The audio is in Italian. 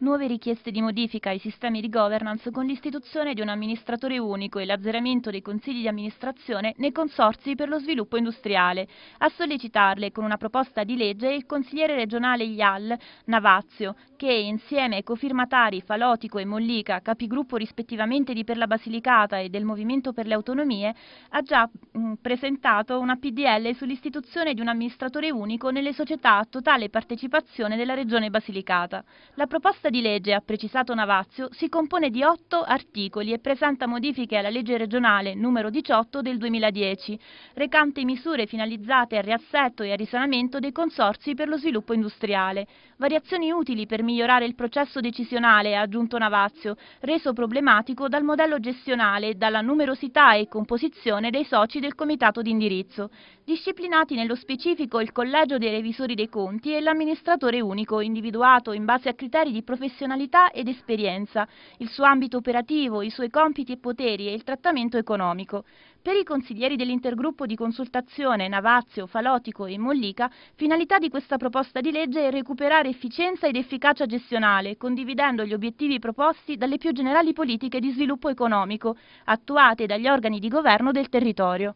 Nuove richieste di modifica ai sistemi di governance con l'istituzione di un amministratore unico e l'azzeramento dei consigli di amministrazione nei consorzi per lo sviluppo industriale. A sollecitarle con una proposta di legge il consigliere regionale IAL Navazio, che insieme ai cofirmatari Falotico e Mollica, capigruppo rispettivamente di Per la Basilicata e del Movimento per le Autonomie, ha già mh, presentato una PDL sull'istituzione di un amministratore unico nelle società a totale partecipazione della Regione Basilicata. La proposta di legge, ha precisato Navazio, si compone di otto articoli e presenta modifiche alla legge regionale numero 18 del 2010, recante misure finalizzate al riassetto e al risanamento dei consorsi per lo sviluppo industriale. Variazioni utili per migliorare il processo decisionale, ha aggiunto Navazio, reso problematico dal modello gestionale e dalla numerosità e composizione dei soci del comitato di indirizzo, disciplinati nello specifico il collegio dei revisori dei conti e l'amministratore unico individuato in base a criteri di professione professionalità ed esperienza, il suo ambito operativo, i suoi compiti e poteri e il trattamento economico. Per i consiglieri dell'intergruppo di consultazione Navazio, Falotico e Mollica, finalità di questa proposta di legge è recuperare efficienza ed efficacia gestionale, condividendo gli obiettivi proposti dalle più generali politiche di sviluppo economico, attuate dagli organi di governo del territorio.